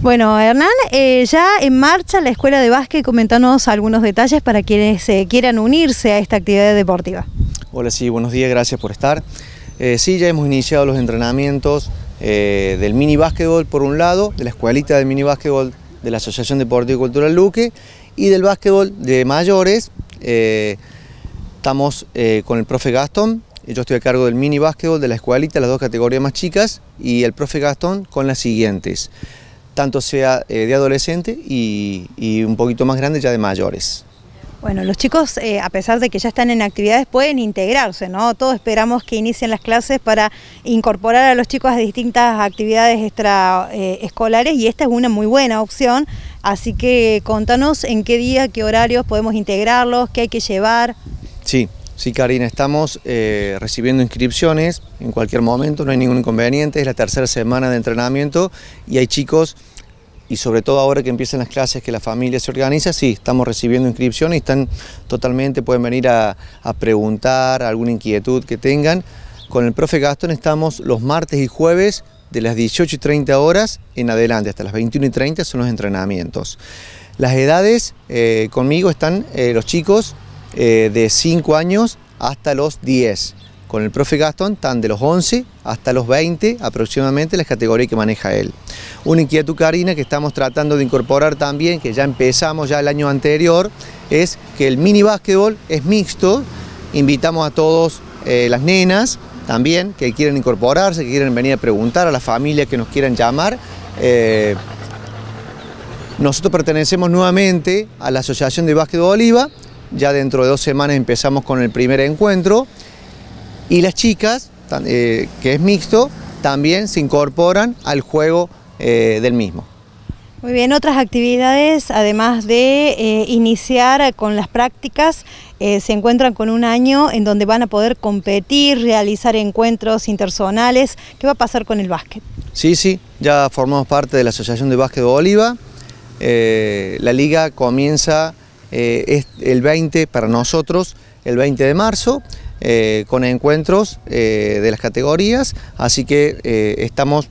Bueno, Hernán, eh, ya en marcha la escuela de básquet, comentanos algunos detalles para quienes eh, quieran unirse a esta actividad deportiva. Hola, sí, buenos días, gracias por estar. Eh, sí, ya hemos iniciado los entrenamientos del mini básquetbol por un lado, de la escuelita de mini básquetbol de la Asociación Deportiva y Cultural Luque y del básquetbol de mayores. estamos con el profe Gastón, yo estoy a cargo del mini básquetbol de la escuelita, las dos categorías más chicas, y el profe Gastón con las siguientes tanto sea eh, de adolescente y, un poquito más grande ya de mayores. Bueno, los chicos, eh, a pesar de que ya están en actividades, pueden integrarse, ¿no? Todos esperamos que inicien las clases para incorporar a los chicos a distintas actividades extraescolares eh, y esta es una muy buena opción, así que contanos en qué día, qué horarios podemos integrarlos, qué hay que llevar. Sí, Sí, Karina, estamos eh, recibiendo inscripciones en cualquier momento, no hay ningún inconveniente, es la tercera semana de entrenamiento y hay chicos, y sobre todo ahora que empiezan las clases, que la familia se organiza, sí, estamos recibiendo inscripciones y están totalmente, pueden venir a, preguntar alguna inquietud que tengan. Con el profe Gastón estamos los martes y jueves de las 18 y 30 horas en adelante, hasta las 21 y 30 son los entrenamientos. Las edades eh, conmigo están eh, los chicos eh, de 5 años hasta los 10. Con el profe Gastón están de los 11 hasta los 20 aproximadamente las categorías que maneja él. Una inquietud, Karina, que estamos tratando de incorporar también, que ya empezamos ya el año anterior, es que el mini básquetbol es mixto. Invitamos a todos eh, las nenas también que quieren incorporarse, que quieren venir a preguntar a la familia que nos quieran llamar. Eh, nosotros pertenecemos nuevamente a la Asociación de Básquetbol Oliva, ya dentro de dos semanas empezamos con el primer encuentro y las chicas, eh, que es mixto, también se incorporan al juego eh, del mismo. Muy bien, otras actividades, además de eh, iniciar con las prácticas, se encuentran con un año en donde van a poder competir, realizar encuentros interzonales. ¿Qué va a pasar con el básquet? Sí, sí, ya formamos parte de la Asociación de Básquet de Oliva. la liga comienza eh, es el 20 para nosotros, el 20 de marzo, eh, con encuentros eh, de las categorías, así que estamos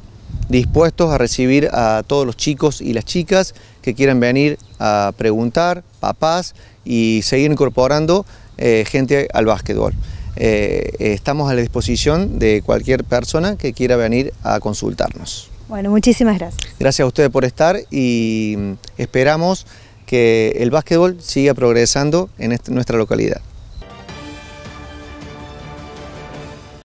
dispuestos a recibir a todos los chicos y las chicas que quieran venir a preguntar, papás, y seguir incorporando gente al básquetbol. estamos a la disposición de cualquier persona que quiera venir a consultarnos. Bueno, muchísimas gracias. Gracias a ustedes por estar y mm, esperamos que el básquetbol siga progresando en nuestra localidad.